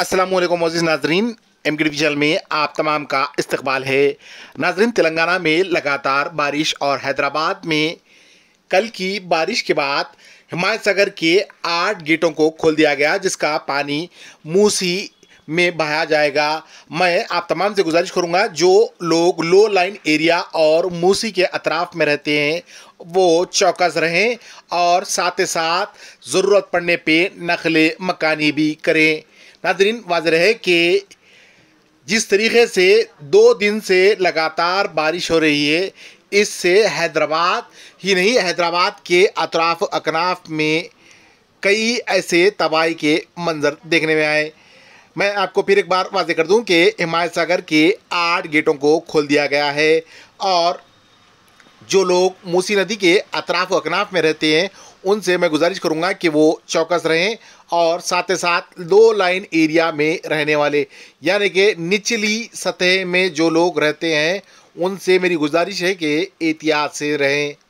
Aslam Moz नाजरीन M के डिविजल में आप तमाम का इस्तबाल है नाजरीन तेलंगाना में लगातार बारिश और हैदराबाद में कल की बारिश के बाद हिमायत सागर के आठ गेटों को खोल दिया गया जिसका पानी मूसी में बहाया जाएगा मैं आप तमाम से गुजारिश करूंगा जो लोग लो लाइन एरिया और मूसी के अतराफ़ में रहते हैं वो चौकस रहें और साथ ही साथ ज़रूरत पड़ने पे नखल मकानी भी करें नाजरीन वाजर है कि जिस तरीके से दो दिन से लगातार बारिश हो रही है इससे हैदराबाद ही नहीं हैदराबाद के अतराफ अकनाफ में कई ऐसे तबाही के मंज़र देखने में आए मैं आपको फिर एक बार वाजे कर दूं कि हिमायत सागर के आठ गेटों को खोल दिया गया है और जो लोग मूसी नदी के अतराफ अकनाफ में रहते हैं उनसे मैं गुजारिश करूँगा कि वो चौकस रहें और साथ ही साथ लो लाइन एरिया में रहने वाले यानी कि निचली सतह में जो लोग रहते हैं उनसे मेरी गुजारिश है कि एहतियात से रहें